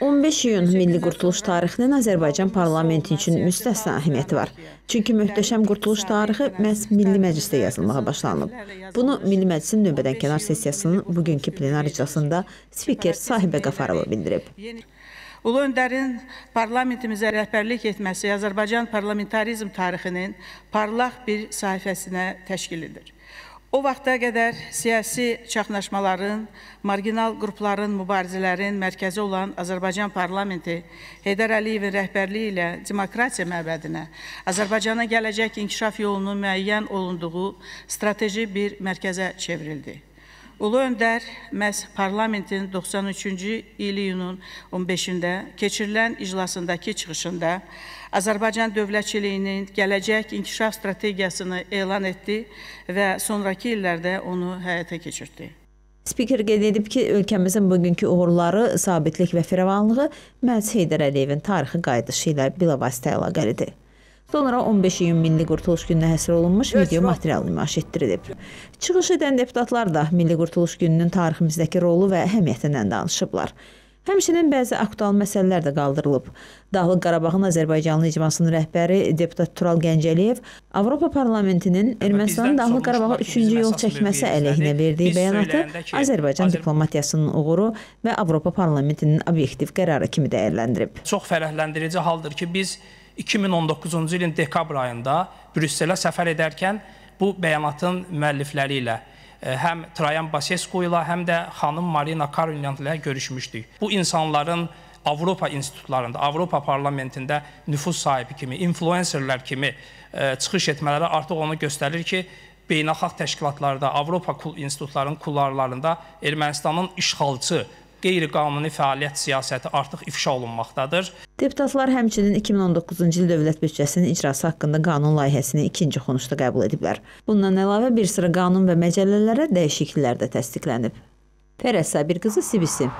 15 iyun milli qurtuluş tarixinin Azərbaycan parlamenti üçün müstəsna əhəmiyyəti var. Çünki möhtəşəm qurtuluş tarixi məhz Milli Məclisdə yazılmağa başlanılıb. Bunu Milli Məclisin növbədənkənar sessiyasının bugünkü plenar iclasında spiker Sahibə Qafarova bildirib. Ulu öndərin parlamentimizə rəhbərlik etməsi Azərbaycan parlamentarizm tarixinin parlaq bir sahifəsinə təşkil edir. O vaxta qədər siyasi çaxnaşmaların, marginal qrupların, mübarizələrin mərkəzi olan Azərbaycan parlamenti Heydər Əliyevin rəhbərliyi ilə demokratiya məbədinə, Azərbaycana gələcək inkişaf yolunun müəyyən olunduğu strateji bir mərkəzə çevrildi. Ulu Öndər məhz parlamentin 93-cü il iyunun 15-də keçirilən iclasındakı çıxışında Azərbaycan dövlətçiliyinin gələcək inkişaf strategiyasını elan etdi və sonrakı illərdə onu həyata keçirdi. Spiker qeyd edib ki, ölkəmizin bugünkü uğurları, sabitlik və firavanlığı məhz Heydər Əliyevin tarixi qayıdışı ilə bilavasitə əlaqəlidir. Sonra 15 iyun Milli Qurtuluş Gününə həsr olunmuş video material nümayiş etdirilib. Çıxış edən deputatlar da Milli Qurtuluş Gününün tariximizdəki rolu və əhəmiyyətindən danışıblar. Həmçinin bəzi aktual məsələlər də qaldırılıb. Dağlıq Qarabağın Azərbaycanlı icmasının rəhbəri deputat Tural Gəncəliyev Avropa Parlamentinin Ermənistanın Dağlıq Qarabağa 3-cü yol çəkməsi əleyhinə verdiyi bəyanatı Azərbaycan diplomatiyasının uğuru və Avropa Parlamentinin obyektiv qərarı kimi dəyərləndirib. Çox fərəhləndirici haldır ki, biz 2019-cu ilin dekabr ayında Brüsselə səfər edərkən bu bəyanatın müəllifləri ilə e, həm Trayan Basescu ilə, həm də xanım Marina Karolyan ilə görüşmüşdük. Bu insanların Avropa institutlarında, Avropa parlamentində nüfuz sahibi kimi, influencerlər kimi e, çıxış etmələri artıq onu göstərir ki, beynəlxalq təşkilatlarda, Avropa institutlarının kullarlarında Ermənistanın işğalçı qeyri-qanuni fəaliyyət siyasəti artıq ifşa olunmaqdadır. Deputatlar həmçinin 2019-cu il dövlət büdcəsinin icrası haqqında qanun layihəsini ikinci xonuşda qəbul ediblər. Bundan əlavə bir sıra qanun və məcəllələrə dəyişikliklər də təsdiqlənib. Fərəz Sabir qızı, CBC.